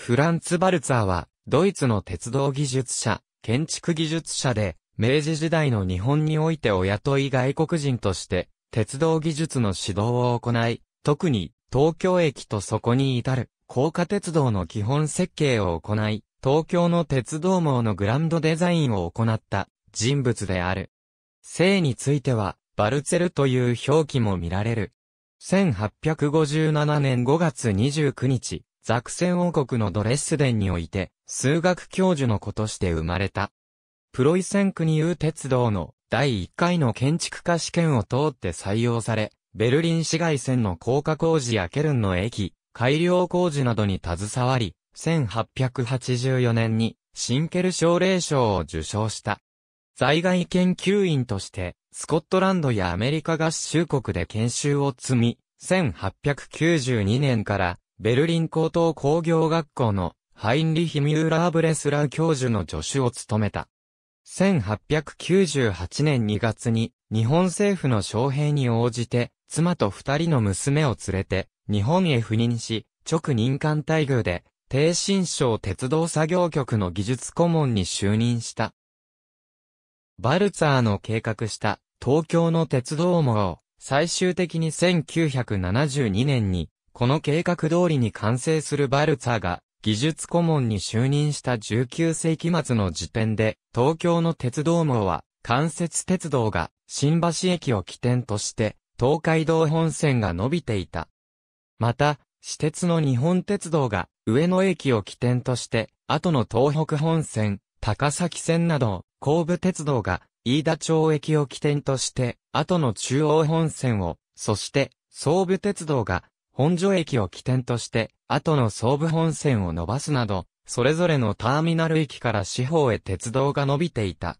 フランツ・バルツァーは、ドイツの鉄道技術者、建築技術者で、明治時代の日本においてお雇い外国人として、鉄道技術の指導を行い、特に、東京駅とそこに至る、高架鉄道の基本設計を行い、東京の鉄道網のグランドデザインを行った人物である。性については、バルツェルという表記も見られる。1857年5月29日、ザクセン王国のドレッスデンにおいて、数学教授の子として生まれた。プロイセン国有鉄道の第1回の建築家試験を通って採用され、ベルリン市街線の高架工事やケルンの駅、改良工事などに携わり、1884年にシンケル奨励賞を受賞した。在外研究員として、スコットランドやアメリカ合衆国で研修を積み、1892年からベルリン高等工業学校のハインリヒ・ミューラー・ブレスラー教授の助手を務めた。1898年2月に日本政府の招聘に応じて妻と二人の娘を連れて日本へ赴任し直任官待遇で低新省鉄道作業局の技術顧問に就任した。バルツァーの計画した東京の鉄道網を最終的に1972年にこの計画通りに完成するバルツァが、技術顧問に就任した19世紀末の時点で、東京の鉄道網は、関節鉄道が、新橋駅を起点として、東海道本線が伸びていた。また、私鉄の日本鉄道が、上野駅を起点として、後の東北本線、高崎線など、後部鉄道が、飯田町駅を起点として、後の中央本線を、そして、総武鉄道が、本所駅を起点として、後の総武本線を伸ばすなど、それぞれのターミナル駅から四方へ鉄道が伸びていた。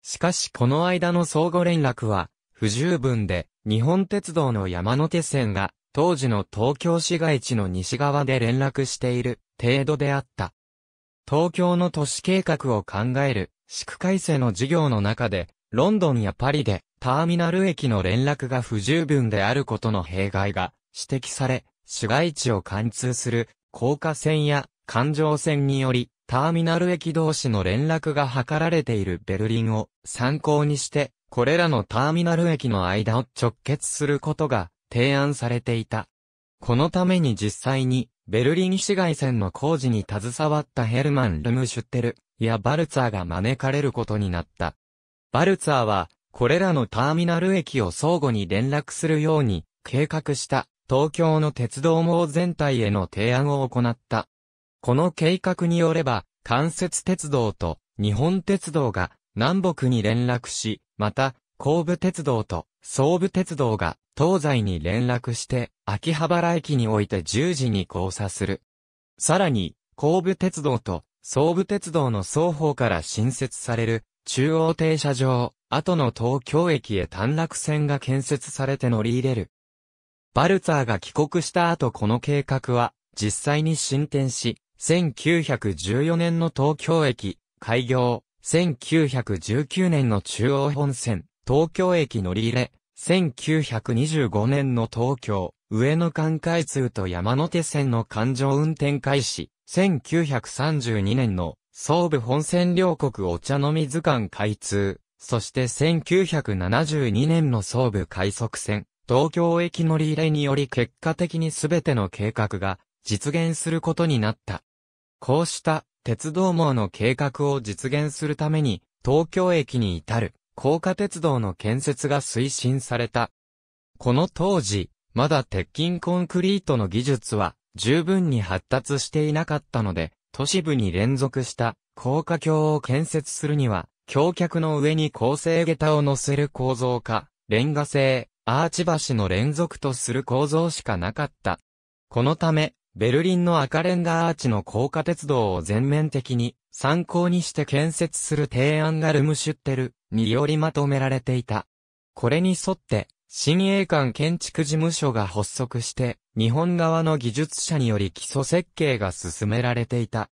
しかしこの間の相互連絡は、不十分で、日本鉄道の山手線が、当時の東京市街地の西側で連絡している程度であった。東京の都市計画を考える、市区改正の事業の中で、ロンドンやパリで、ターミナル駅の連絡が不十分であることの弊害が指摘され、市街地を貫通する高架線や環状線により、ターミナル駅同士の連絡が図られているベルリンを参考にして、これらのターミナル駅の間を直結することが提案されていた。このために実際にベルリン市街線の工事に携わったヘルマン・ルムシュッテルやバルツァーが招かれることになった。バルツァーはこれらのターミナル駅を相互に連絡するように計画した東京の鉄道網全体への提案を行った。この計画によれば、関節鉄道と日本鉄道が南北に連絡し、また、後部鉄道と総武鉄道が東西に連絡して、秋葉原駅において10時に交差する。さらに、後部鉄道と総武鉄道の双方から新設される中央停車場、後の東京駅へ短絡線が建設されて乗り入れるバルツァーが帰国した後この計画は実際に進展し、1914年の東京駅開業、1919年の中央本線、東京駅乗り入れ、1925年の東京、上野間開通と山手線の環状運転開始、1932年の総武本線両国お茶の水間開通、そして1972年の総武快速線、東京駅乗り入れにより結果的に全ての計画が実現することになった。こうした鉄道網の計画を実現するために東京駅に至る高架鉄道の建設が推進された。この当時、まだ鉄筋コンクリートの技術は十分に発達していなかったので、都市部に連続した高架橋を建設するには、橋脚の上に構成下駄を乗せる構造化、レンガ製、アーチ橋の連続とする構造しかなかった。このため、ベルリンの赤レンガアーチの高架鉄道を全面的に参考にして建設する提案がルムシュッテルによりまとめられていた。これに沿って、新鋭館建築事務所が発足して、日本側の技術者により基礎設計が進められていた。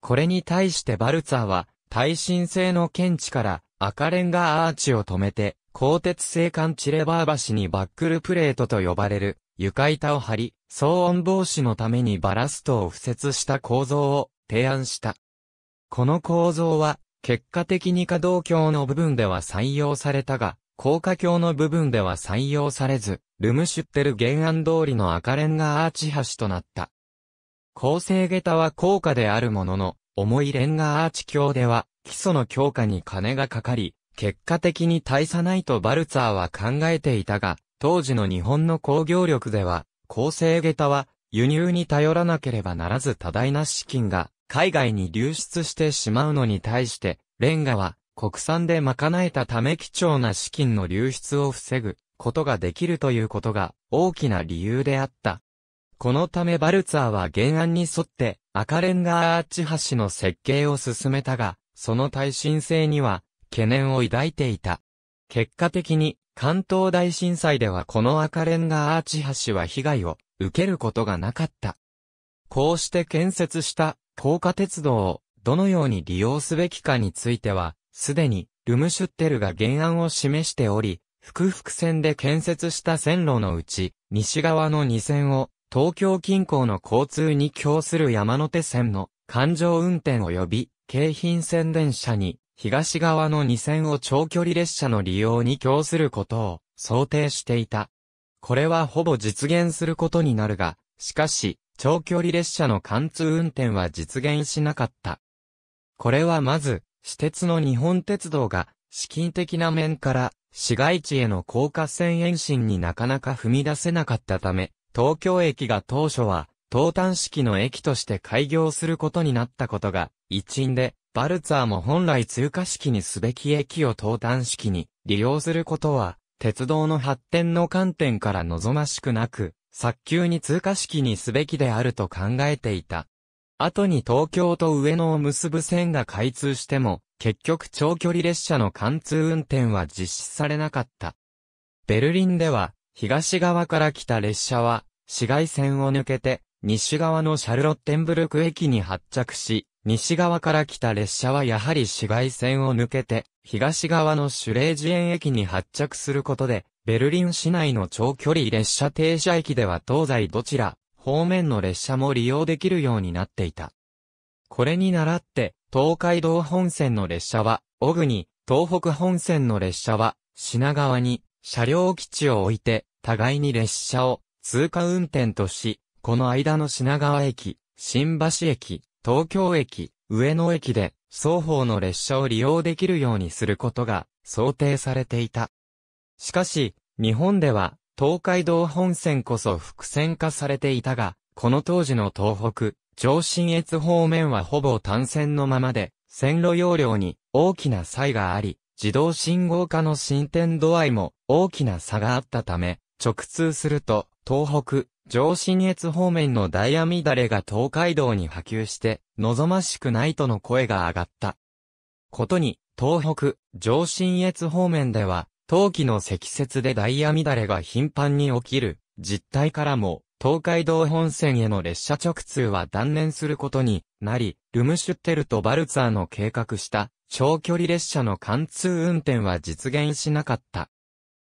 これに対してバルツァーは、耐震性の検知から赤レンガアーチを止めて、鋼鉄製管チレバー橋にバックルプレートと呼ばれる床板を張り、騒音防止のためにバラストを付設した構造を提案した。この構造は、結果的に可動橋の部分では採用されたが、高架橋の部分では採用されず、ルムシュッテル原案通りの赤レンガアーチ橋となった。構成下駄は高架であるものの、重いレンガアーチ橋では、基礎の強化に金がかかり、結果的に大差ないとバルツァーは考えていたが、当時の日本の工業力では、構成下駄は輸入に頼らなければならず多大な資金が海外に流出してしまうのに対して、レンガは国産で賄えたため貴重な資金の流出を防ぐことができるということが大きな理由であった。このためバルツァーは原案に沿って赤レンガアーチ橋の設計を進めたが、その耐震性には懸念を抱いていた。結果的に、関東大震災ではこの赤レンガアーチ橋は被害を受けることがなかった。こうして建設した高架鉄道をどのように利用すべきかについては、すでにルムシュッテルが原案を示しており、福々線で建設した線路のうち、西側の2線を東京近郊の交通に供する山手線の環状運転及び京浜線電車に東側の2線を長距離列車の利用に供することを想定していた。これはほぼ実現することになるが、しかし、長距離列車の貫通運転は実現しなかった。これはまず、私鉄の日本鉄道が、資金的な面から、市街地への高架線延伸になかなか踏み出せなかったため、東京駅が当初は、東端式の駅として開業することになったことが、一因で、バルツァーも本来通過式にすべき駅を東端式に利用することは、鉄道の発展の観点から望ましくなく、早急に通過式にすべきであると考えていた。後に東京と上野を結ぶ線が開通しても、結局長距離列車の貫通運転は実施されなかった。ベルリンでは、東側から来た列車は、市街線を抜けて、西側のシャルロッテンブルク駅に発着し、西側から来た列車はやはり市街線を抜けて、東側のシュレージエン駅に発着することで、ベルリン市内の長距離列車停車駅では東西どちら、方面の列車も利用できるようになっていた。これに倣って、東海道本線の列車は、小国、東北本線の列車は、品川に、車両基地を置いて、互いに列車を、通過運転とし、この間の品川駅、新橋駅、東京駅、上野駅で、双方の列車を利用できるようにすることが想定されていた。しかし、日本では、東海道本線こそ複線化されていたが、この当時の東北、上信越方面はほぼ単線のままで、線路容量に大きな差異があり、自動信号化の進展度合いも大きな差があったため、直通すると、東北、上信越方面のダイヤ乱れが東海道に波及して、望ましくないとの声が上がった。ことに、東北、上信越方面では、冬季の積雪でダイヤ乱れが頻繁に起きる、実態からも、東海道本線への列車直通は断念することになり、ルムシュッテルとバルツァーの計画した長距離列車の貫通運転は実現しなかった。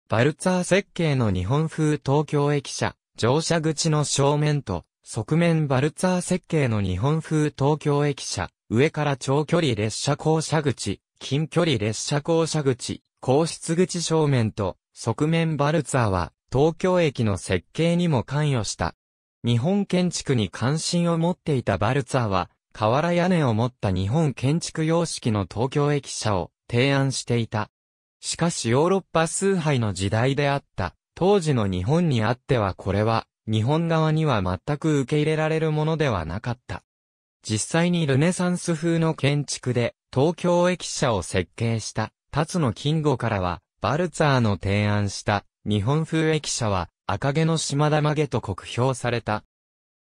バルツァー設計の日本風東京駅舎、乗車口の正面と、側面バルツァー設計の日本風東京駅舎、上から長距離列車降車口、近距離列車降車口、降室口正面と、側面バルツァーは、東京駅の設計にも関与した。日本建築に関心を持っていたバルツァーは、瓦屋根を持った日本建築様式の東京駅舎を提案していた。しかしヨーロッパ崇拝の時代であった当時の日本にあってはこれは、日本側には全く受け入れられるものではなかった。実際にルネサンス風の建築で、東京駅舎を設計した、辰野金吾からは、バルツァーの提案した、日本風駅舎は、赤毛の島田曲げと酷評された。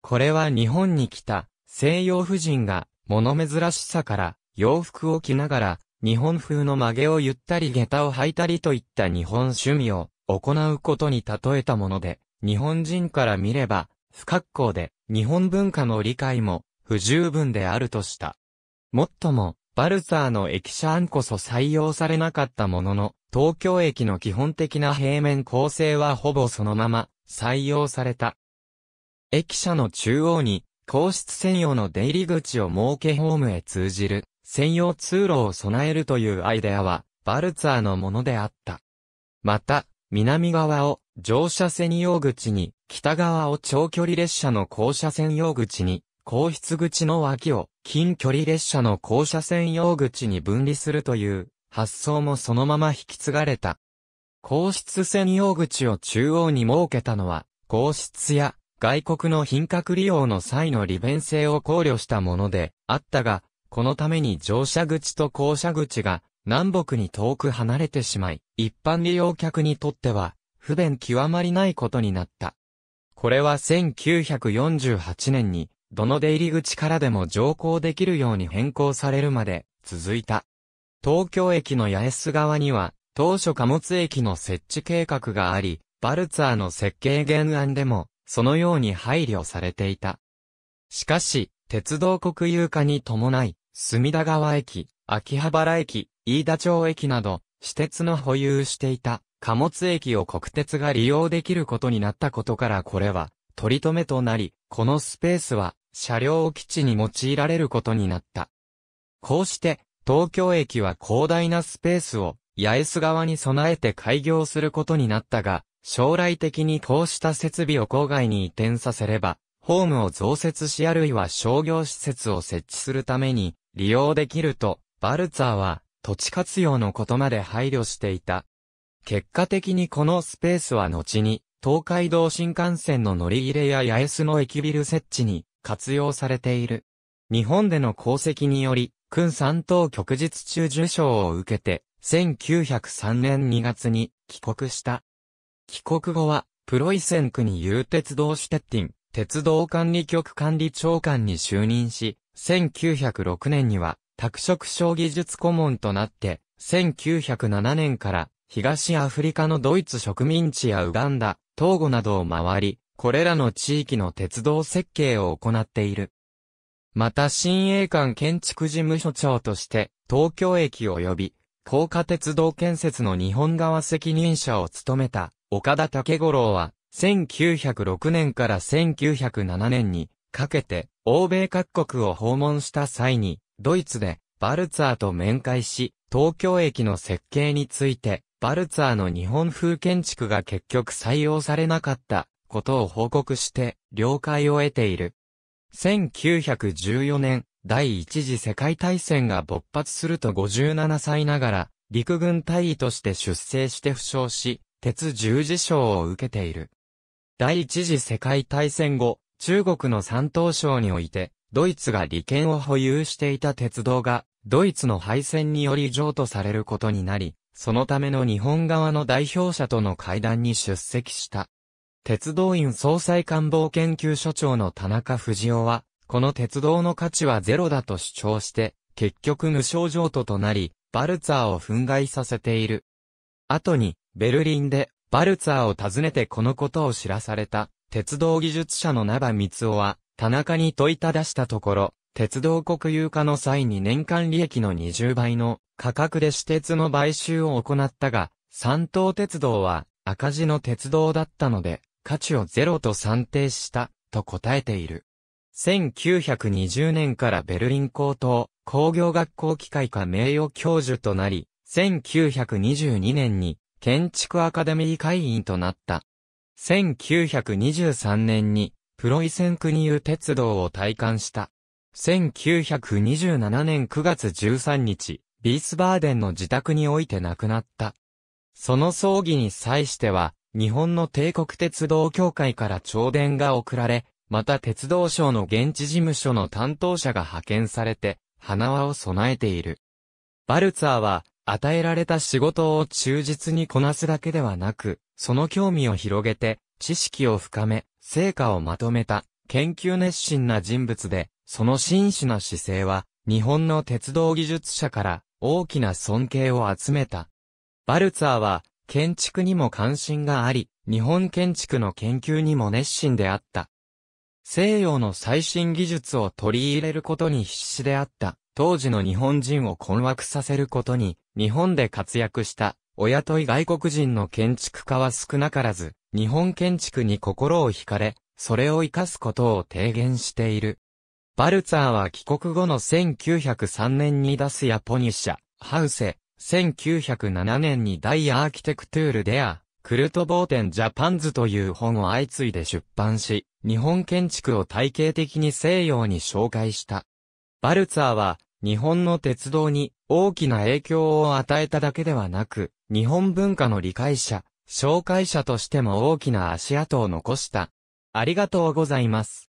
これは日本に来た、西洋婦人が、物珍しさから、洋服を着ながら、日本風の曲げをゆったり下駄を履いたりといった日本趣味を、行うことに例えたもので、日本人から見れば、不格好で、日本文化の理解も不十分であるとした。もっとも、バルサーの駅舎案こそ採用されなかったものの、東京駅の基本的な平面構成はほぼそのまま採用された。駅舎の中央に、皇室専用の出入り口を設けホームへ通じる専用通路を備えるというアイデアは、バルツァーのものであった。また、南側を乗車専用口に、北側を長距離列車の降車専用口に、皇室口の脇を近距離列車の降車専用口に分離するという発想もそのまま引き継がれた。皇室専用口を中央に設けたのは、皇室や外国の品格利用の際の利便性を考慮したものであったが、このために乗車口と降車口が南北に遠く離れてしまい、一般利用客にとっては、不便極まりないことになった。これは1948年に、どの出入り口からでも乗降できるように変更されるまで続いた。東京駅の八重洲側には、当初貨物駅の設置計画があり、バルツァーの設計原案でも、そのように配慮されていた。しかし、鉄道国有化に伴い、隅田川駅、秋葉原駅、飯田町駅など、私鉄の保有していた貨物駅を国鉄が利用できることになったことからこれは取り留めとなり、このスペースは車両基地に用いられることになった。こうして、東京駅は広大なスペースを八重洲側に備えて開業することになったが、将来的にこうした設備を郊外に移転させれば、ホームを増設しあるいは商業施設を設置するために利用できるとバルツァーは土地活用のことまで配慮していた。結果的にこのスペースは後に東海道新幹線の乗り入れや八重洲の駅ビル設置に活用されている。日本での功績により、君三等旭日中受賞を受けて、1903年2月に帰国した。帰国後は、プロイセン国有鉄道シュテッティン、鉄道管理局管理長官に就任し、1906年には拓殖小技術顧問となって、1907年から東アフリカのドイツ植民地やウガンダ、トーゴなどを回り、これらの地域の鉄道設計を行っている。また新栄館建築事務所長として、東京駅及び、高架鉄道建設の日本側責任者を務めた、岡田武五郎は、1906年から1907年に、かけて、欧米各国を訪問した際に、ドイツで、バルツァーと面会し、東京駅の設計について、バルツァーの日本風建築が結局採用されなかったことを報告して、了解を得ている。1914年、第一次世界大戦が勃発すると57歳ながら、陸軍大尉として出征して負傷し、鉄十字章を受けている。第一次世界大戦後、中国の山東省において、ドイツが利権を保有していた鉄道が、ドイツの敗戦により譲渡されることになり、そのための日本側の代表者との会談に出席した。鉄道院総裁官房研究所長の田中藤夫は、この鉄道の価値はゼロだと主張して、結局無償譲渡となり、バルツァーを憤慨させている。後に、ベルリンで、バルツァーを訪ねてこのことを知らされた、鉄道技術者の名場光夫は、田中に問いただしたところ、鉄道国有化の際に年間利益の20倍の価格で私鉄の買収を行ったが、三島鉄道は赤字の鉄道だったので、価値をゼロと算定したと答えている。1920年からベルリン高等工業学校機械科名誉教授となり、1922年に建築アカデミー会員となった。1923年にプロイセン国有鉄道を体感した。1927年9月13日、ビースバーデンの自宅において亡くなった。その葬儀に際しては、日本の帝国鉄道協会から弔電が送られ、また鉄道省の現地事務所の担当者が派遣されて、花輪を備えている。バルツァーは、与えられた仕事を忠実にこなすだけではなく、その興味を広げて、知識を深め、成果をまとめた、研究熱心な人物で、その真摯な姿勢は、日本の鉄道技術者から大きな尊敬を集めた。バルツァーは、建築にも関心があり、日本建築の研究にも熱心であった。西洋の最新技術を取り入れることに必死であった。当時の日本人を困惑させることに、日本で活躍した、親とい外国人の建築家は少なからず、日本建築に心を惹かれ、それを活かすことを提言している。バルツァーは帰国後の1903年に出すヤポニッシャ、ハウセ、1907年にダイアーキテクトゥールデア、クルトボーテンジャパンズという本を相次いで出版し、日本建築を体系的に西洋に紹介した。バルツァーは、日本の鉄道に大きな影響を与えただけではなく、日本文化の理解者、紹介者としても大きな足跡を残した。ありがとうございます。